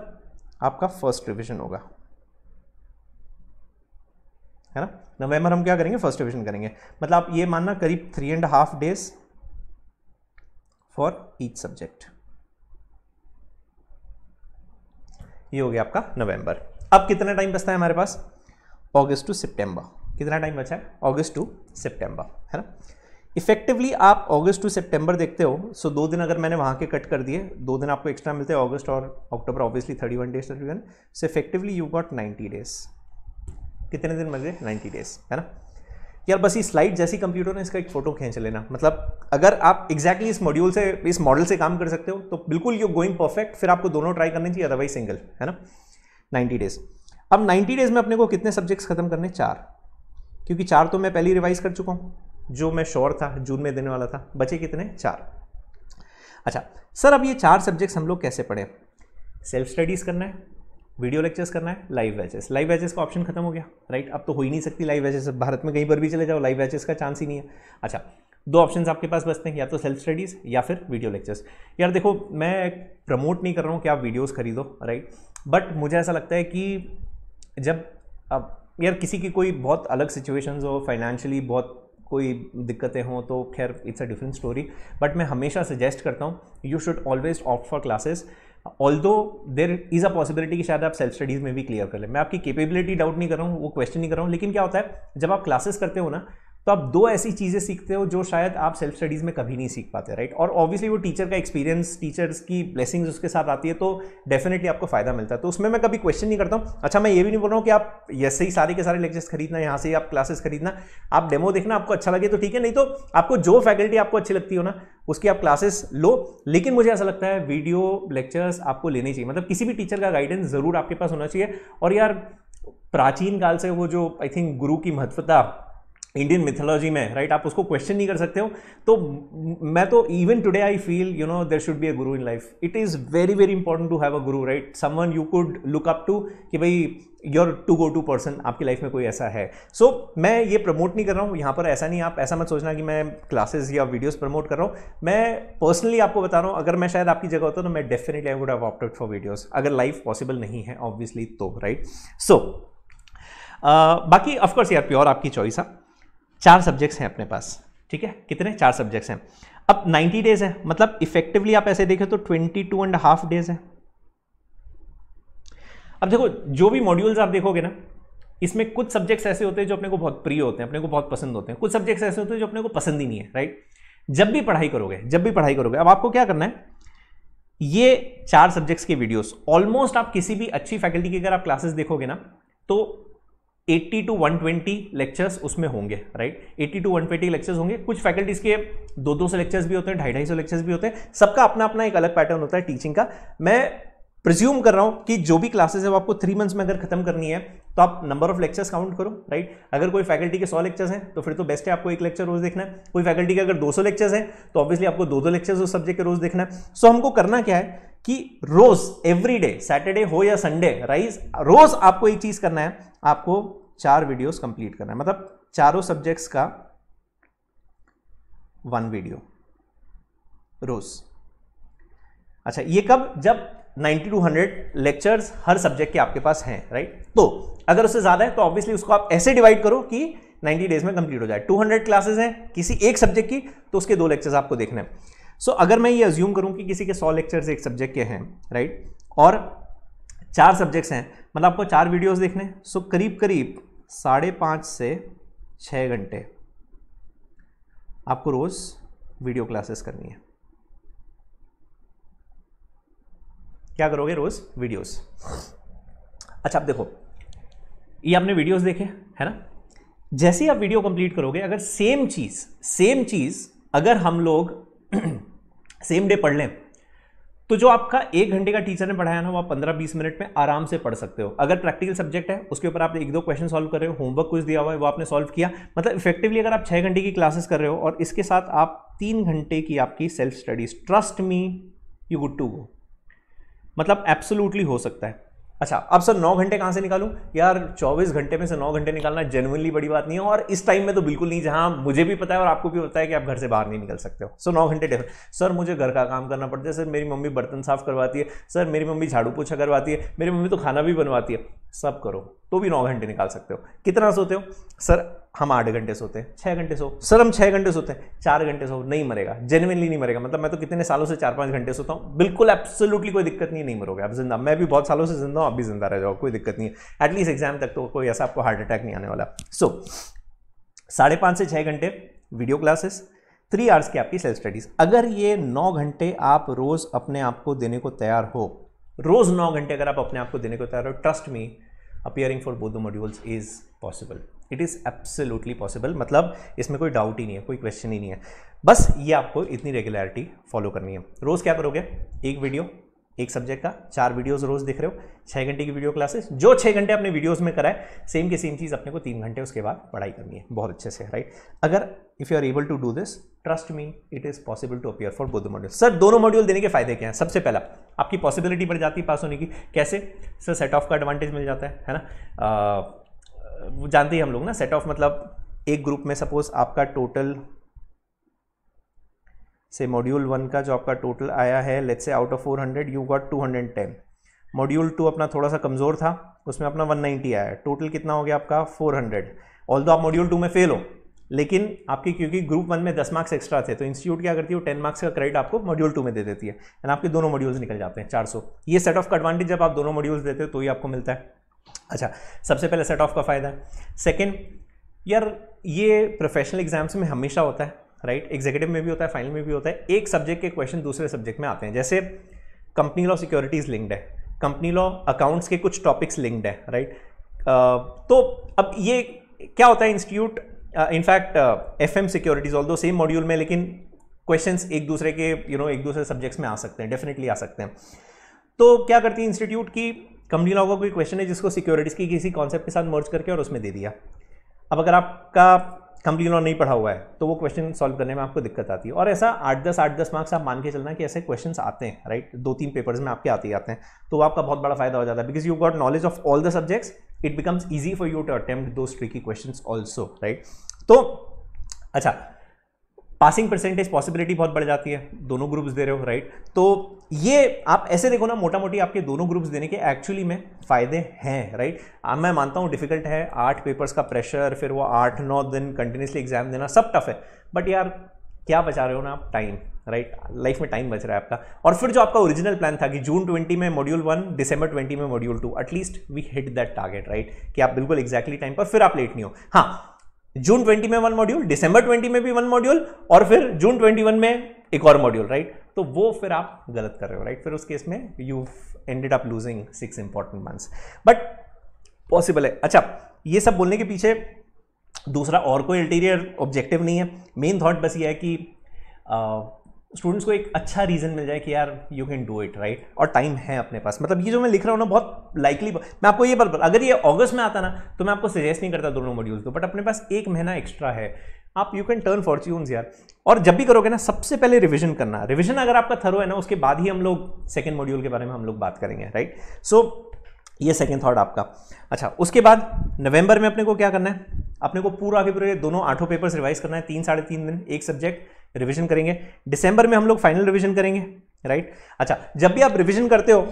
आपका फर्स्ट रिविजन होगा है ना नवंबर हम क्या करेंगे फर्स्ट रिविजन करेंगे मतलब आप ये मानना करीब three and half days for each subject ये हो गया आपका नवंबर अब कितना टाइम बचता है हमारे पास अगस्त टू सितंबर कितना टाइम बचा है अगस्त टू सितंबर है ना इफेक्टिवली आप अगस्त टू सितंबर देखते हो सो दो दिन अगर मैंने वहाँ के कट कर दिए दो दिन आपको एक्स्ट्रा मिलते हैं अगस्त और अक्टूबर obviously thirty one days thirty one so effectively you got ninety days कितने दिन मिल गए नाइन्टी डेज है ना यार बस ये स्लाइड जैसी कंप्यूटर ने इसका एक फोटो खींच लेना मतलब अगर आप एग्जैक्टली exactly इस मॉड्यूल से इस मॉडल से काम कर सकते हो तो बिल्कुल यू गोइंग परफेक्ट फिर आपको दोनों ट्राई करने चाहिए अदरवाइज सिंगल है ना नाइन्टी डेज अब नाइन्टी डेज में अपने को कितने सब्जेक्ट्स खत्म करने चार क्योंकि चार तो मैं पहले ही रिवाइज कर चुका हूँ जो मैं श्योर था जून में देने वाला था बचे कितने चार अच्छा सर अब ये चार सब्जेक्ट्स हम लोग कैसे पढ़ें सेल्फ स्टडीज़ करना है वीडियो लेक्चर्स करना है लाइव बैचेस लाइव बैचेस का ऑप्शन खत्म हो गया राइट अब तो हो ही नहीं सकती लाइव बैचेस भारत में कहीं पर भी चले जाओ लाइव बैचेस का चांस ही नहीं है अच्छा दो ऑप्शन आपके पास बचते हैं या तो सेल्फ स्टडीज़ या फिर वीडियो लेक्चर्स यार देखो मैं प्रमोट नहीं कर रहा हूँ कि आप वीडियोज़ खरीदो राइट बट मुझे ऐसा लगता है कि जब अब यार किसी की कोई बहुत अलग सिचुएशंस हो फाइनेंशियली बहुत कोई दिक्कतें हों तो खैर it's a different story but मैं हमेशा सजेस्ट करता हूँ you should always opt for classes although there is a possibility कि शायद आप सेल्फ स्टडीज़ में भी क्लियर कर लें मैं आपकी कैपेबिलिटी डाउट नहीं कर रहा हूँ वो क्वेश्चन नहीं कर रहा हूँ लेकिन क्या होता है जब आप क्लासेस करते हो ना तो आप दो ऐसी चीज़ें सीखते हो जो शायद आप सेल्फ स्टडीज़ में कभी नहीं सीख पाते राइट और ऑब्वियसली वो टीचर का एक्सपीरियंस टीचर्स की ब्लेसिंग्स उसके साथ आती है तो डेफिनेटली आपको फायदा मिलता है तो उसमें मैं कभी क्वेश्चन नहीं करता हूँ अच्छा मैं ये भी नहीं बोल रहा हूँ कि आप ऐसे ही सारे के सारे लेक्चर्स खरीदना यहाँ से ही आप क्लासेस खरीदना आप डेमो देखना आपको अच्छा लगे तो ठीक है नहीं तो आपको जो फैकल्टी आपको अच्छी लगती हो ना उसकी आप क्लासेस लो लेकिन मुझे ऐसा लगता है वीडियो लेक्चर्स आपको लेने चाहिए मतलब किसी भी टीचर का गाइडेंस ज़रूर आपके पास होना चाहिए और यार प्राचीन काल से वो जो आई थिंक गुरु की महत्वता इंडियन मिथोलॉजी में राइट आप उसको क्वेश्चन नहीं कर सकते हो तो मैं तो even today I feel you know there should be a guru in life it is very very important to have a guru right someone you could look up to कि भाई your to go to person आपकी life में कोई ऐसा है so so, मैं ये promote नहीं कर रहा हूँ यहाँ पर ऐसा नहीं आप ऐसा मत सोचना कि मैं क्लासेस या वीडियोज़ प्रमोट कर रहा हूँ मैं पर्सनली आपको बता रहा हूँ अगर मैं शायद आपकी जगह होता तो मैं definitely I would have opted for videos अगर लाइफ पॉसिबल नहीं है ऑब्वियसली तो राइट सो so, uh, बाकी ऑफकोर्स यार प्योर आपकी चॉइस है चार सब्जेक्ट्स हैं अपने पास ठीक है कितने चार सब्जेक्ट्स हैं अब 90 डेज है मतलब इफेक्टिवली आप ऐसे देखें तो 22 टू एंड हाफ डेज है अब देखो जो भी मॉड्यूल्स आप देखोगे ना इसमें कुछ सब्जेक्ट्स ऐसे होते हैं जो अपने को बहुत प्रिय होते हैं अपने को बहुत पसंद होते हैं कुछ सब्जेक्ट्स ऐसे होते हैं जो अपने को पसंद ही नहीं है राइट जब भी पढ़ाई करोगे जब भी पढ़ाई करोगे अब आपको क्या करना है ये चार सब्जेक्ट्स के वीडियोस ऑलमोस्ट आप किसी भी अच्छी फैकल्टी की अगर आप क्लासेस देखोगे ना तो 80 टू 120 लेक्चर्स उसमें होंगे राइट 80 टू 120 लेक्चर्स होंगे कुछ फैकल्टीज के दो दो सौ लेक्चर्स भी होते हैं ढाई ढाई सौ लेक्चर्स भी होते हैं सबका अपना अपना एक अलग पैटर्न होता है टीचिंग का मैं प्रिज्यूम कर रहा हूँ कि जो भी क्लासेस है वो आपको थ्री मंथ्स में अगर खत्म करनी है तो आप नंबर ऑफ लेक्चर्स काउंट करो राइट अगर कोई फैकल्टी के सौ लेक्चर्स हैं तो फिर तो बेस्ट है आपको एक लेक्चर रोज देखना है कोई फैकल्टी के अगर दो सौ लेक्चर्स हैं तो ऑब्वियसली आपको दो दो लेक्चर्स उस सब्जेक्ट के रोज देखना है सो so, हमको करना क्या है कि रोज एवरी डे सैटरडे हो या संडे राइज रोज आपको एक चीज करना है आपको चार वीडियोस कंप्लीट करना है मतलब चारों सब्जेक्ट्स का वन वीडियो रोज अच्छा ये कब जब 9200 टू लेक्चर्स हर सब्जेक्ट के आपके पास हैं राइट तो अगर उससे ज्यादा है तो ऑब्वियसली उसको आप ऐसे डिवाइड करो कि 90 डेज में कंप्लीट हो जाए 200 क्लासेस हैं किसी एक सब्जेक्ट की तो उसके दो लेक्चर्स आपको देखने हैं सो so, अगर मैं ये अज्यूम करूँ कि किसी के सौ लेक्चर्स एक सब्जेक्ट के हैं राइट और चार सब्जेक्ट्स हैं मतलब आपको चार वीडियोस देखने सो so, करीब करीब साढ़े पाँच से छः घंटे आपको रोज़ वीडियो क्लासेस करनी है क्या करोगे रोज़ वीडियोस अच्छा आप देखो ये आपने वीडियोस देखे है ना जैसे ही आप वीडियो कंप्लीट करोगे अगर सेम चीज़ सेम चीज़ अगर हम लोग सेम डे पढ़ लें तो जो आपका एक घंटे का टीचर ने पढ़ाया ना वो आप पंद्रह बीस मिनट में आराम से पढ़ सकते हो अगर प्रैक्टिकल सब्जेक्ट है उसके ऊपर आप एक दो क्वेश्चन सॉल्व कर रहे हो होमवर्क कुछ दिया हुआ है वो आपने सॉल्व किया मतलब इफेक्टिवली अगर आप छः घंटे की क्लासेस कर रहे हो और इसके साथ आप तीन घंटे की आपकी self studies trust me you good to go मतलब एब्सोल्यूटली हो सकता है अच्छा अब सर नौ घंटे कहाँ से निकालूं यार चौबीस घंटे में से नौ घंटे निकालना जेनुअनली बड़ी बात नहीं है और इस टाइम में तो बिल्कुल नहीं जहां मुझे भी पता है और आपको भी पता है कि आप घर से बाहर नहीं निकल सकते हो सो नौ घंटे सर मुझे घर का काम करना पड़ता है सर मेरी मम्मी बर्तन साफ करवाती है सर मेरी मम्मी झाड़ू पोछा करवाती है मेरी मम्मी तो खाना भी बनवाती है सब करो तो भी नौ घंटे निकाल सकते हो कितना सोते हो सर हम आठ घंटे सोते हैं छः घंटे सो सर हम छः घंटे सोते हैं चार घंटे सो नहीं मरेगा जेनुअनली नहीं मरेगा मतलब मैं तो कितने सालों से चार पाँच घंटे सोता हूँ बिल्कुल एब्सोल्युटली कोई दिक्कत नहीं नहीं मरोगे आप जिंदा मैं भी बहुत सालों से जिंदा हूँ आप भी जिंदा रह जाओ कोई दिक्कत नहीं है एटलीस्ट एग्जाम तक तो कोई ऐसा आपको हार्ट अटैक नहीं आने वाला सो साढ़े पाँच से छः घंटे वीडियो क्लासेस थ्री आवर्स की आपकी सेल्फ स्टडीज़ अगर ये नौ घंटे आप रोज़ अपने आप को देने को तैयार हो रोज़ नौ घंटे अगर आप अपने आप को देने को तैयार हो trust me appearing for both the modules is possible it is absolutely possible मतलब इसमें कोई डाउट ही नहीं है कोई क्वेश्चन ही नहीं है बस ये आपको इतनी रेगुलरिटी फॉलो करनी है रोज़ क्या करोगे एक वीडियो एक सब्जेक्ट का चार वीडियोस रोज देख रहे हो छः घंटे की वीडियो क्लासेस जो छः घंटे अपने वीडियोस में कराए सेम की सेम चीज़ अपने को तीन घंटे उसके बाद पढ़ाई करनी है बहुत अच्छे से राइट अगर if you are able to do this trust me it is possible to appear for both module sir दोनों मॉड्यूल देने के फायदे क्या हैं सबसे पहला आपकी पॉसिबिलिटी बढ़ जाती है पास होने की कैसे सर सेट ऑफ का एडवांटेज मिल जाता है है ना वो जानते ही हम लोग ना सेट ऑफ मतलब एक ग्रुप में सपोज आपका टोटल से मॉड्यूल वन का जो आपका टोटल आया है let's say out of four hundred you got two hundred ten module two अपना थोड़ा सा कमज़ोर था उसमें अपना वन नाइन्टी आया टोटल कितना हो गया आपका फोर हंड्रेड ऑल दो आप मॉड्यूल टू में फेल हो लेकिन आपके क्योंकि ग्रुप वन में दस मार्क्स एक्स्ट्रा थे तो इंस्टीट्यूट क्या करती है वो टेन मार्क्स का क्रेडिट आपको मॉड्यूल टू में दे देती है एंड आपके दोनों मॉड्यूल्स निकल जाते हैं चार सौ ये सेट ऑफ का एडवांटेज जब आप दोनों मॉड्यूल्स देते हो तो ही आपको मिलता है अच्छा सबसे पहले सेट ऑफ का फ़ायदा है सेकेंड यार ये प्रोफेशनल एग्जाम्स में हमेशा होता है राइट right? एग्जीक्यूटिव में भी होता है फाइनल में भी होता है एक सब्जेक्ट के क्वेश्चन दूसरे सब्जेक्ट में आते हैं जैसे कंपनी लॉ सिक्योरिटीज़ लिंक्ड है कंपनी लॉ अकाउंट्स के कुछ टॉपिक्स लिंक्ड है राइट right? uh, तो अब ये क्या होता है institute in fact F M securities although same module में लेकिन क्वेश्चंस एक दूसरे के यू you नो know, एक दूसरे सब्जेक्ट्स में आ सकते हैं डेफिनेटली आ सकते हैं तो क्या करती है इंस्टीट्यूट की कंपनी लॉ का कोई क्वेश्चन है जिसको सिक्योरिटीज़ की किसी कॉन्सेप्ट के साथ मर्ज करके और उसमें दे दिया अब अगर आपका कंपनी लॉ नहीं पढ़ा हुआ है तो वो क्वेश्चन सॉल्व करने में आपको दिक्कत आती है और ऐसा आठ दस आठ दस मार्क्स आप मान के चलना कि ऐसे क्वेश्चन आते हैं राइट दो तीन पेपर्स में आपके आते ही आते हैं तो आपका बहुत बड़ा फायदा हो जाता है because you got knowledge of all the subjects it becomes easy for you to attempt those tricky question also right तो अच्छा पासिंग परसेंटेज पॉसिबिलिटी बहुत बढ़ जाती है दोनों ग्रुप्स दे रहे हो राइट तो ये आप ऐसे देखो ना मोटा मोटी आपके दोनों ग्रुप्स देने के एक्चुअली में फ़ायदे हैं राइट right? मैं मानता हूँ डिफिकल्ट है आठ पेपर्स का प्रेशर फिर वो आठ नौ दिन कंटिन्यूसली एग्जाम देना सब टफ है बट यार क्या बचा रहे हो ना आप टाइम राइट right? लाइफ में टाइम बच रहा है आपका और फिर जो आपका ओरिजिनल प्लान था कि जून 20 में मॉड्यूल वन दिसंबर 20 में module two at least we hit that target right कि आप बिल्कुल एग्जैक्टली exactly टाइम पर फिर आप लेट नहीं हो हाँ जून 20 में वन मॉड्यूल दिसंबर 20 में भी वन मॉड्यूल और फिर जून 21 में एक और मॉड्यूल राइट तो वो फिर आप गलत कर रहे हो राइट फिर उस केस में you ended up losing six important months but possible है अच्छा ये सब बोलने के पीछे दूसरा और कोई इंटीरियर ऑब्जेक्टिव नहीं है मेन थॉट बस ये है कि uh, स्टूडेंट्स को एक अच्छा रीज़न मिल जाए कि यार you can do it right और टाइम है अपने पास मतलब ये जो मैं लिख रहा हूँ ना बहुत लाइकली मैं आपको ये बल अगर ये अगस्त में आता ना तो मैं आपको सजेस्ट नहीं करता दोनों मॉड्यूल्स को बट अपने पास एक महीना एक्स्ट्रा है आप यू कैन टर्न फॉर्च्यून्स यार और जब भी करोगे ना सबसे पहले रिविजन करना रिविजन अगर आपका थरो है ना उसके बाद ही हम लोग सेकेंड मॉड्यूल के बारे में हम लोग बात करेंगे राइट सो ये सेकेंड थाट आपका अच्छा उसके बाद नवंबर में अपने को क्या करना है अपने को पूरा के पूरे दोनों आठों पेपर्स रिवाइज करना है तीन साढ़े तीन दिन एक सब्जेक्ट रिविजन करेंगे दिसंबर में हम लोग फाइनल रिविजन करेंगे राइट अच्छा जब भी आप रिविजन करते हो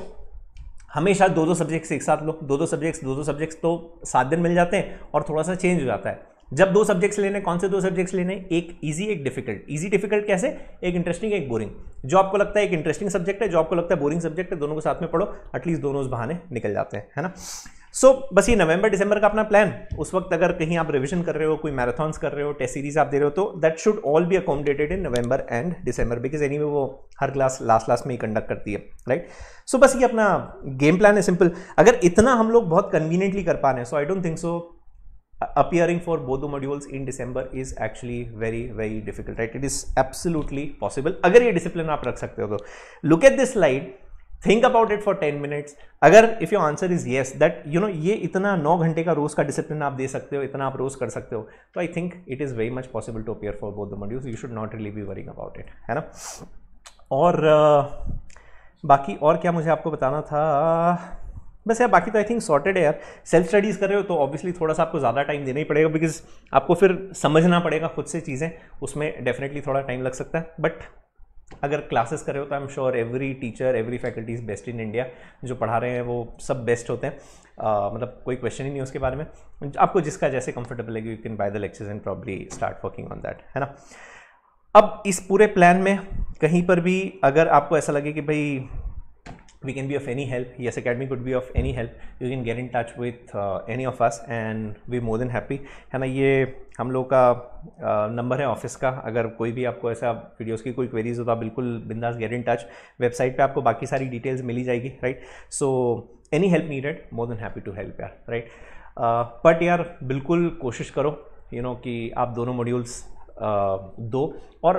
हमेशा दो दो सब्जेक्ट्स एक साथ लो दो दो सब्जेक्ट्स दो दो सब्जेक्ट्स तो सात दिन मिल जाते हैं और थोड़ा सा चेंज हो जाता है जब दो सब्जेक्ट्स लेने कौन से दो सब्जेक्ट्स लेने एक इजी एक डिफिकल्ट इजी डिफिकल्ट कैसे एक इंटरेस्टिंग एक बोरिंग जो आपको लगता है एक इंटरेस्टिंग सब्जेक्ट है जो आपको लगता है बोरिंग सब्जेक्ट है दोनों को साथ में पढ़ो एटलीस्ट दोनों उस बहाने निकल जाते हैं है ना सो so, बस ये नवंबर दिसंबर का अपना प्लान उस वक्त अगर कहीं आप रिविजन कर रहे हो कोई मैराथॉन्स कर रहे हो टेस्ट सीरीज आप दे रहे हो तो that should all be accommodated in November and December because any वो हर क्लास लास्ट लास्ट में ही कंडक्ट करती है राइट right? सो so, बस ये अपना गेम प्लान है सिंपल अगर इतना हम लोग बहुत कन्वीनियंटली कर पा रहे हैं so I don't think so appearing for both the modules in December is actually very very difficult right it is absolutely possible अगर ये discipline आप रख सकते हो तो look at this slide think about it for ten minutes अगर if you answer is yes that you know ये इतना नौ घंटे का रोज का डिसिप्लिन आप दे सकते हो इतना आप रोज कर सकते हो तो I think it is very much possible to appear for both the modules you should not really be worrying about it है ना और uh, बाकी और क्या मुझे आपको बताना था बस यार बाकी तो आई थिंक सॉर्टेड है यार सेल्फ स्टडीज़ कर रहे हो तो ऑब्वियसली थोड़ा सा आपको ज़्यादा टाइम देना ही पड़ेगा बिकॉज आपको फिर समझना पड़ेगा खुद से चीज़ें उसमें डेफिनेटली थोड़ा टाइम लग सकता है बट अगर क्लासेस कर रहे हो तो I am sure every teacher every faculty is best in India जो पढ़ा रहे हैं वो सब बेस्ट होते हैं uh, मतलब कोई क्वेश्चन ही नहीं उसके बारे में आपको जिसका जैसे कंफर्टेबल लगे you can buy the lectures and probably start working on that है ना अब इस पूरे प्लान में कहीं पर भी अगर आपको ऐसा लगे कि भाई we can be of any help. Yes Academy could be of any help. You can get in touch with any of us and we more than happy है ना ये हम लोग का नंबर uh, है ऑफिस का अगर कोई भी आपको ऐसा वीडियोस की कोई क्वेरीज हो तो आप बिल्कुल बिंदास गेट इन टच वेबसाइट पे आपको बाकी सारी डिटेल्स मिली जाएगी right so any help needed more than happy to help यार राइट बट uh, यार बिल्कुल कोशिश करो यू you नो know, कि आप दोनों मॉड्यूल्स दो और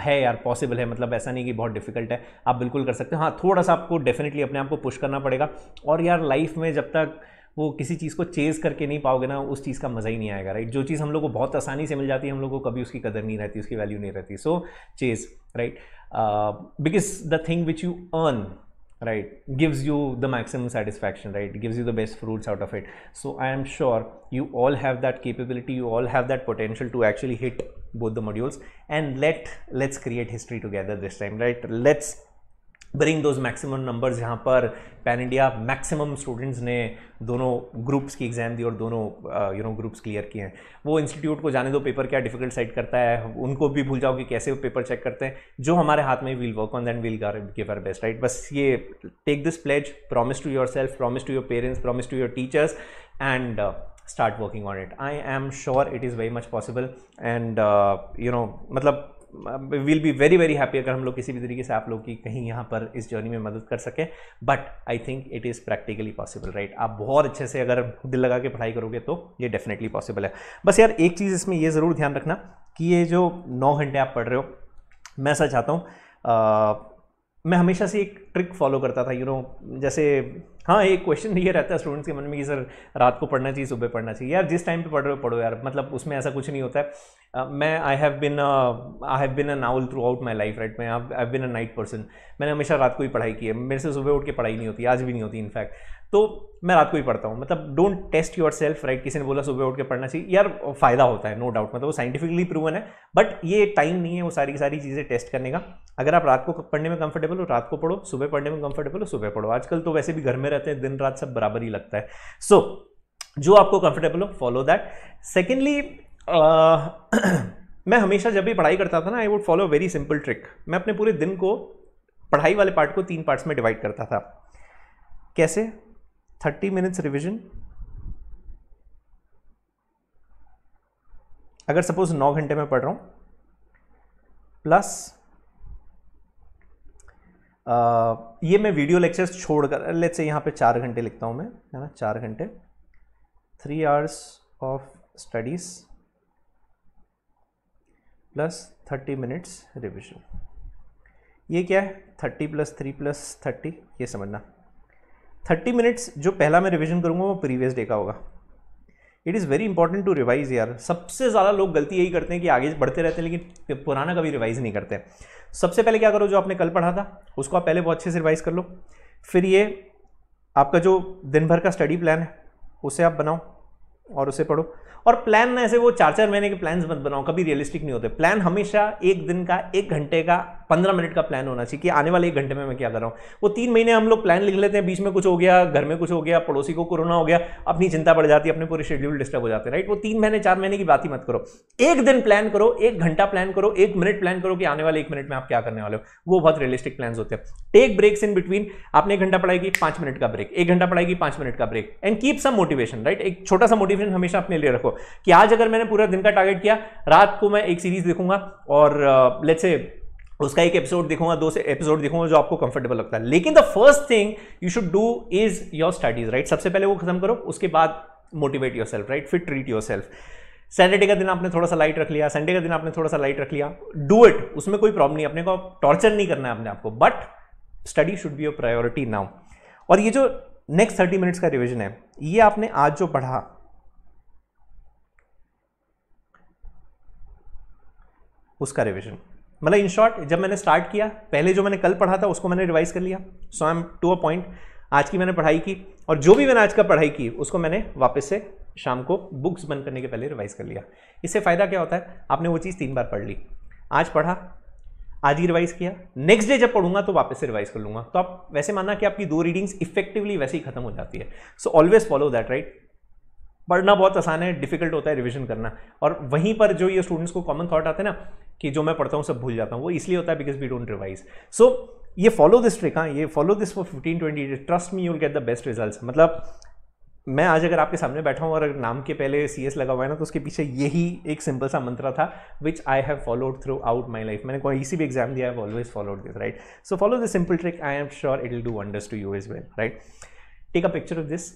है यार पॉसिबल है मतलब ऐसा नहीं कि बहुत डिफिकल्ट है आप बिल्कुल कर सकते हो हाँ थोड़ा सा आपको डेफिनेटली अपने आप को पुश करना पड़ेगा और यार लाइफ में जब तक वो किसी चीज़ को चेज़ करके नहीं पाओगे ना उस चीज़ का मज़ा ही नहीं आएगा राइट जो चीज़ हम लोग को बहुत आसानी से मिल जाती है हम लोग को कभी उसकी कदर नहीं रहती उसकी वैल्यू नहीं रहती so chase right because the thing which you earn right gives you the maximum satisfaction right gives you the best fruits out of it so I am sure you all have that capability you all have that potential to actually hit both the modules and let let's create history together this time right let's bring those maximum numbers जहाँ पर pan India maximum students ने दोनों groups की exam दी और दोनों you know groups clear किए हैं वो इंस्टीट्यूट को जाने दो पेपर क्या डिफिकल्ट साइड करता है उनको भी भूल जाओ कि कैसे वो पेपर चेक करते हैं जो हमारे हाथ में we'll work on then we'll give our best right बस ये take this pledge promise to yourself promise to your parents promise to your teachers and start working on it i am sure it is very much possible and uh, you know matlab will be very very happy अगर हम लोग किसी भी तरीके से आप लोग की कहीं यहाँ पर इस जर्नी में मदद कर सकें but I think it is practically possible right आप बहुत अच्छे से अगर दिल लगा के पढ़ाई करोगे तो ये डेफिनेटली पॉसिबल है बस यार एक चीज़ इसमें ये ज़रूर ध्यान रखना कि ये जो नौ घंटे आप पढ़ रहे हो मैं ऐसा चाहता हूँ uh, मैं हमेशा से एक ट्रिक फॉलो करता था यू you नो know, जैसे हाँ एक क्वेश्चन ये रहता है स्टूडेंट्स के मन में कि सर रात को पढ़ना चाहिए सुबह पढ़ना चाहिए यार जिस टाइम पे पढ़ रहे हो पढ़ो यार मतलब उसमें ऐसा कुछ नहीं होता है Uh, मैं I have been I have been an owl throughout my life right मैं I have been a night person मैंने हमेशा रात को ही पढ़ाई की है मेरे से सुबह उठ के पढ़ाई नहीं होती आज भी नहीं होती इनफैक्ट तो मैं रात को ही पढ़ता हूँ मतलब don't test yourself right किसी ने बोला सुबह उठ के पढ़ना चाहिए यार फ़ायदा होता है नो no डाउट मतलब वो साइंटिफिकली प्रूवन है बट ये टाइम नहीं है वो सारी की सारी चीज़ें टेस्ट करने का अगर आप रात को पढ़ने में कंफर्टेबल हो रात को पढ़ो सुबह पढ़ने में कंफर्टेबल हो सुबह पढ़ो आजकल तो वैसे भी घर में रहते हैं दिन रात सब बराबर ही लगता है सो so, जो आपको कंफर्टेबल हो फॉलो दैट सेकेंडली मैं हमेशा जब भी पढ़ाई करता था ना I would follow very simple trick मैं अपने पूरे दिन को पढ़ाई वाले पार्ट को तीन पार्ट्स में डिवाइड करता था कैसे थर्टी मिनट्स रिविजन अगर सपोज नौ घंटे में पढ़ रहा हूँ प्लस आ, ये मैं वीडियो लेक्चर्स छोड़कर लेट्स से यहाँ पे चार घंटे लिखता हूँ मैं है ना चार घंटे three hours of studies plus thirty minutes revision ये क्या है thirty plus three plus thirty ये समझना थर्टी मिनट्स जो पहला मैं रिविजन करूँगा वो प्रीवियस डे का होगा it is very important to revise यार सबसे ज़्यादा लोग गलती यही करते हैं कि आगे बढ़ते रहते हैं लेकिन पुराना कभी रिवाइज नहीं करते सबसे पहले क्या करो जो आपने कल पढ़ा था उसको आप पहले बहुत अच्छे से रिवाइज कर लो फिर ये आपका जो दिन भर का स्टडी प्लान है उसे आप बनाओ और उसे पढ़ो और प्लान ऐसे वो चार चार महीने के प्लान्स मत बनाओ कभी रियलिस्टिक नहीं होते प्लान हमेशा एक दिन का एक घंटे का पंद्रह मिनट का प्लान होना चाहिए कि आने वाले एक घंटे में मैं क्या कर रहा हूँ वो तीन महीने हम लोग प्लान लिख लेते हैं बीच में कुछ हो गया घर में कुछ हो गया पड़ोसी को कोरोना हो गया अपनी चिंता बढ़ जाती है अपने पूरे शेड्यूल डिस्टर्ब हो जाते हैं राइट वो तीन महीने चार महीने की बात ही मत करो एक दिन प्लान करो एक घंटा प्लान करो एक मिनट प्लान करो कि आने वाले एक मिनट में आप क्या करने वाले हो वो बहुत रियलिस्टिक प्लान होते हैं टेक ब्रेक्स इन बिटवीन आपने एक घंटा पढ़ाएगी पांच मिनट का ब्रेक एक घंटा पढ़ाएगी पांच मिनट का break and keep some motivation right एक छोटा सा मोटिवेशन मोटिवेशन हमेशा अपने लिए रखो कि आज अगर मैंने पूरा दिन का टारगेट किया रात को मैं एक सीरीज देखूंगा और लेट्स uh, से उसका एक एपिसोड देखूंगा दो से एपिसोड देखूंगा जो आपको कंफर्टेबल लगता है लेकिन the first thing you should do is your studies right सबसे पहले वो खत्म करो उसके बाद motivate yourself right fit treat yourself Saturday का दिन आपने थोड़ा सा लाइट रख लिया संडे का दिन आपने थोड़ा सा लाइट रख लिया डू इट उसमें कोई प्रॉब्लम नहीं अपने को टॉर्चर नहीं करना है अपने आपको but study should be your priority now और ये जो नेक्स्ट थर्टी मिनट्स का रिविजन है ये आपने आज जो पढ़ा उसका रिविजन मतलब इन शॉर्ट जब मैंने स्टार्ट किया पहले जो मैंने कल पढ़ा था उसको मैंने रिवाइज कर लिया so I am to a point आज की मैंने पढ़ाई की और जो भी मैंने आज का पढ़ाई की उसको मैंने वापस से शाम को बुक्स बंद करने के पहले रिवाइज कर लिया इससे फ़ायदा क्या होता है आपने वो चीज़ तीन बार पढ़ ली आज पढ़ा आज ही रिवाइज किया नेक्स्ट डे जब पढ़ूंगा तो वापस से रिवाइज कर लूंगा तो आप वैसे मानना कि आपकी दो रीडिंग्स इफेक्टिवली वैसे ही खत्म हो जाती है so always follow that right पढ़ना बहुत आसान है डिफिकल्ट होता है रिविजन करना और वहीं पर जो ये स्टूडेंट्स को कॉमन थॉट आते हैं ना कि जो मैं पढ़ता हूँ सब भूल जाता हूँ वो इसलिए होता है because we don't revise so ये फॉलो दिस ट्रिक हाँ ये follow this for fifteen twenty days trust me you'll get the best result मतलब मैं आज अगर आपके सामने बैठा हूँ और अगर नाम के पहले सी एस लगा हुआ है ना तो उसके पीछे यही एक सिंपल सा मंत्र था which I have followed throughout my life मैंने कोई इसी भी एग्जाम दिया है always followed this right so follow this simple trick I am sure it will do wonders to you as well right take a picture of this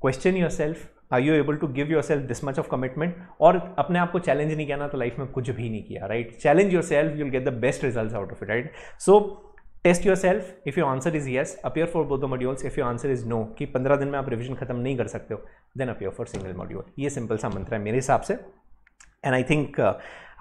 question yourself are you able to give yourself this much of commitment और अपने आप को challenge नहीं किया ना तो life में कुछ भी नहीं किया right challenge yourself you'll get the best result out of it right so test yourself if you answer is yes appear for both the modules if you answer is no कि पंद्रह दिन में आप revision खत्म नहीं कर सकते हो then appear for single module ये सिंपल सा मंत्र है मेरे हिसाब से and I think I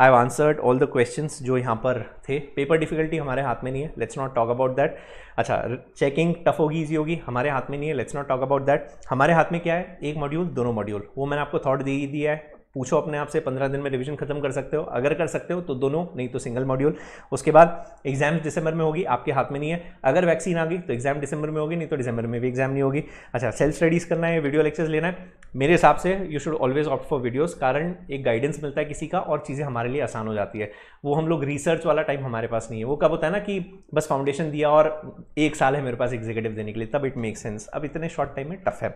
have answered all the questions जो यहाँ पर थे पेपर डिफिकल्टी हमारे हाथ में नहीं है let's not talk about that अच्छा चेकिंग टफ होगी ईजी होगी हमारे हाथ में नहीं है let's not talk about that हमारे हाथ में क्या है एक मॉड्यूल दोनों मॉड्यूल वो मैंने आपको थॉट दे ही दिया है पूछो अपने आप से पंद्रह दिन में रिविजन खत्म कर सकते हो अगर कर सकते हो तो दोनों नहीं तो सिंगल मॉड्यूल उसके बाद एग्जाम दिसंबर में होगी आपके हाथ में नहीं है अगर वैक्सीन आ गई तो एग्जाम दिसंबर में होगी नहीं तो दिसंबर में भी एग्जाम नहीं होगी अच्छा सेल्फ स्टडीज़ करना है वीडियो लेक्चर्स लेना है मेरे हिसाब से you should always opt for videos कारण एक गाइडेंस मिलता है किसी का और चीज़ें हमारे लिए आसान हो जाती है वो हम लोग रिसर्च वाला टाइम हमारे पास नहीं है वो कब होता है ना कि बस फाउंडेशन दिया और एक साल है मेरे पास एग्जीक्यूटिव देने के लिए तब इट मेक सेंस अब इतने शॉर्ट टाइम में टफ है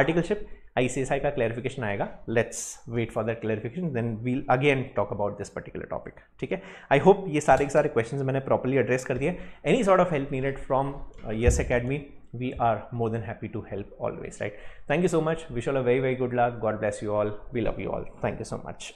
आर्टिकलशिप ICSI का क्लैरिफिकेशन आएगा let's wait for that clarification then we'll again talk about this particular topic ठीक है आई होप ये सारे के सारे क्वेश्चन मैंने प्रॉपरली एड्रेस कर दिए any sort of help needed from Yes Academy we are more than happy to help always right thank you so much wish you all a very very good luck god bless you all we love you all thank you so much